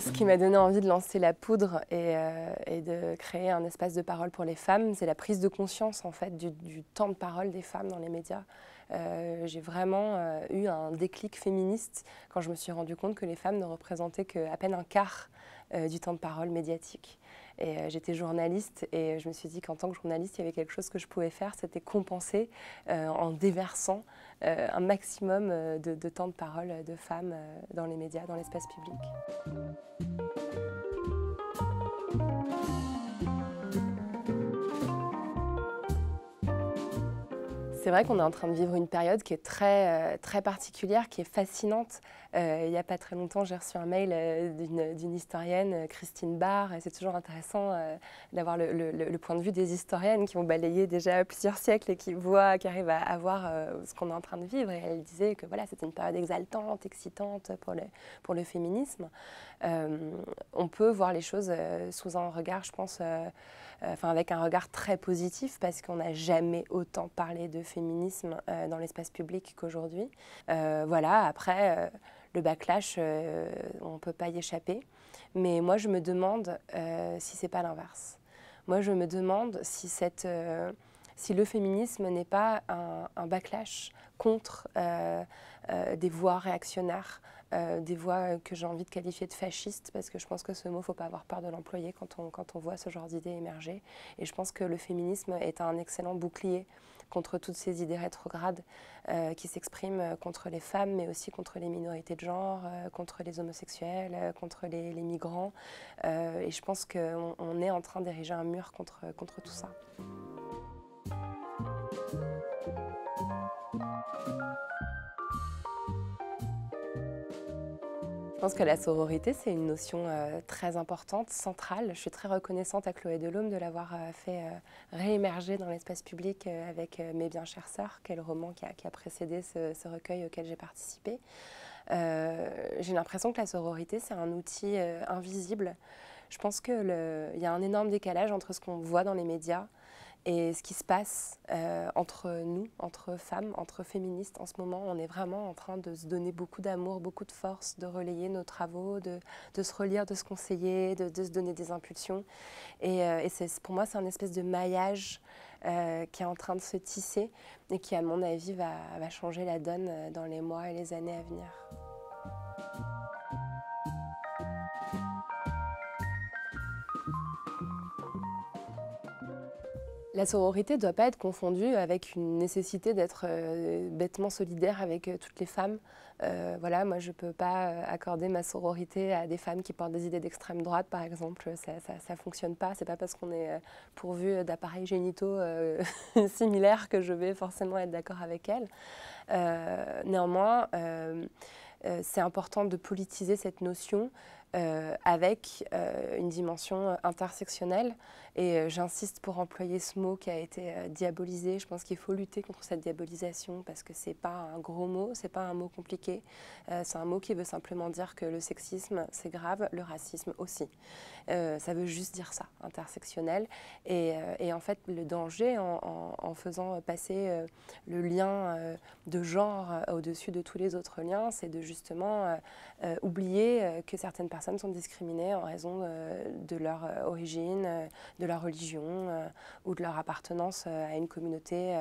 ce qui m'a donné envie de lancer la poudre euh, et, de créer un espace de parole pour les femmes, c'est la prise de conscience en fait du, temps de parole des femmes dans les médias. Euh, j'ai vraiment euh, eu un déclic féministe quand je me suis rendu compte que les femmes ne représentaient qu'à peine un quart du temps de parole médiatique. Euh, j'étais journaliste et euh, je me suis dit qu'en tant que journaliste, il y avait quelque chose que je pouvais faire, c'était compenser euh, en déversant un maximum de, temps de parole de femmes dans les médias, dans l'espace public. C'est vrai qu'on est en train de vivre une période qui est très, euh, très particulière, qui est fascinante. Euh, il n'y a pas très longtemps, j'ai reçu un mail euh, d'une historienne, Christine Barr. C'est toujours intéressant d'avoir le, point de vue des historiennes qui ont balayé déjà plusieurs siècles et qui voient, qui arrivent à, avoir voir ce qu'on est en train de vivre. Et elle disait que voilà, c'était une période exaltante, excitante pour le, pour le féminisme. on peut voir les choses sous un regard, je pense, enfin avec un regard très positif parce qu'on n'a jamais autant parlé de féminisme féminisme euh, dans l'espace public qu'aujourd'hui. Euh, voilà, après, euh, le backlash, on ne peut pas y échapper. Mais moi, je me demande si ce c'est pas l'inverse. Moi, je me demande si cette si le féminisme n'est pas un, backlash contre des voix réactionnaires, euh, des voix que j'ai envie de qualifier de fascistes, parce que je pense que ce mot, ne faut pas avoir peur de l'employer quand on, quand on voit ce genre d'idées émerger. Et je pense que le féminisme est un excellent bouclier contre toutes ces idées rétrogrades euh, qui s'expriment euh, contre les femmes, mais aussi contre les minorités de genre, contre les homosexuels, contre les, migrants. et je pense qu'on on est en train d'ériger un mur contre, contre tout ça. Je pense que la sororité, c'est une notion euh, très importante, centrale. Je suis très reconnaissante à Chloé Delhomme de l'avoir euh, fait euh, réémerger dans l'espace public avec Mes bien chères sœurs, quel roman qui a, qui a précédé ce, ce, recueil auquel j'ai participé. j'ai l'impression que la sororité, c'est un outil invisible. Je pense qu'il y a un énorme décalage entre ce qu'on voit dans les médias, et ce qui se passe euh, entre nous, entre femmes, entre féministes en ce moment. On est vraiment en train de se donner beaucoup d'amour, beaucoup de force, de relayer nos travaux, de, se relire, de se conseiller, de, se donner des impulsions. Et, euh, pour moi, c'est un espèce de maillage euh, qui est en train de se tisser et qui, à mon avis, va changer la donne dans les mois et les années à venir. La sororité ne doit pas être confondue avec une nécessité d'être euh, bêtement solidaire avec euh, toutes les femmes. Euh, voilà, moi je ne peux pas accorder ma sororité à des femmes qui portent des idées d'extrême droite, par exemple. Ça ne fonctionne pas. C'est pas parce qu'on est pourvu d'appareils génitaux similaires que je vais forcément être d'accord avec elles. néanmoins, c'est important de politiser cette notion euh, avec euh, une dimension euh, intersectionnelle. Et j'insiste pour employer ce mot qui a été diabolisé. Je pense qu'il faut lutter contre cette diabolisation parce que c'est pas un gros mot, c'est pas un mot compliqué. c'est un mot qui veut simplement dire que le sexisme c'est grave, le racisme aussi. ça veut juste dire ça, intersectionnel. Et, en fait, le danger en, en faisant passer le lien de genre au-dessus de tous les autres liens, c'est de justement oublier que certaines personnes sont discriminés en raison euh, de leur euh, origine, euh, de leur religion ou de leur appartenance à une communauté,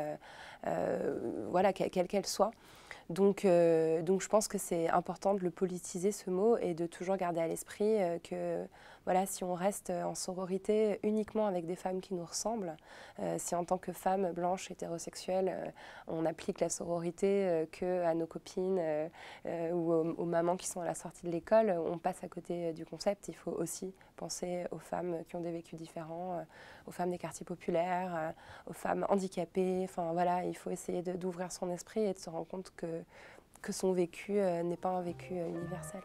voilà, quelle qu'elle soit. Donc, donc je pense que c'est important de le politiser ce mot et de toujours garder à l'esprit que voilà, si on reste euh, en sororité uniquement avec des femmes qui nous ressemblent, euh, si en tant que femme blanche hétérosexuelle, euh, on applique la sororité qu'à que à nos copines ou aux, mamans qui sont à la sortie de l'école, on passe à côté du concept. Il faut aussi penser aux femmes qui ont des vécus différents, aux femmes des quartiers populaires, aux femmes handicapées. Enfin voilà, il faut essayer d'ouvrir son esprit et de se rendre compte que que son vécu n'est pas un vécu universel.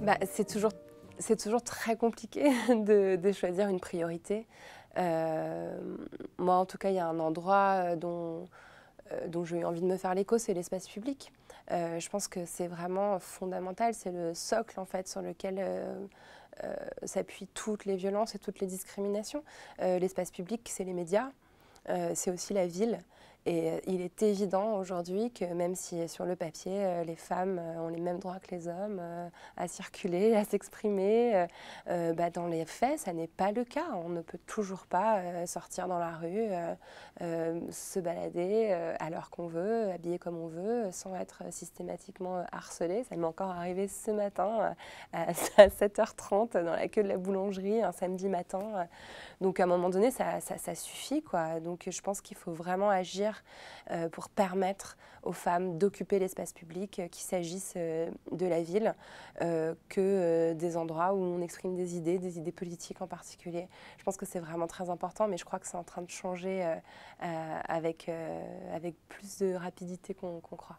Bah, c'est toujours, très compliqué de, choisir une priorité. Euh, moi, en tout cas, il y a un endroit euh, euh, dont, j'ai eu envie de me faire l'écho, c'est l'espace public. je pense que c'est vraiment fondamental, c'est le socle en fait sur lequel s'appuient toutes les violences et toutes les discriminations. L'espace public, c'est les médias, c'est aussi la ville. Et euh, il est évident aujourd'hui que même si euh, sur le papier, euh, les femmes ont les mêmes droits que les hommes à circuler, à s'exprimer, bah, dans les faits, ça n'est pas le cas. On ne peut toujours pas sortir dans la rue, se balader à l'heure qu'on veut, habiller comme on veut, sans être systématiquement harcelé. Ça m'est encore arrivé ce matin à 7h30 dans la queue de la boulangerie, un samedi matin. Donc à un moment donné, ça, ça suffit. Quoi. Donc je pense qu'il faut vraiment agir euh, pour permettre aux femmes d'occuper l'espace public, euh, qu'il s'agisse euh, de la ville que des endroits où on exprime des idées, des idées politiques en particulier. Je pense que c'est vraiment très important, mais je crois que c'est en train de changer avec, avec plus de rapidité qu'on croit.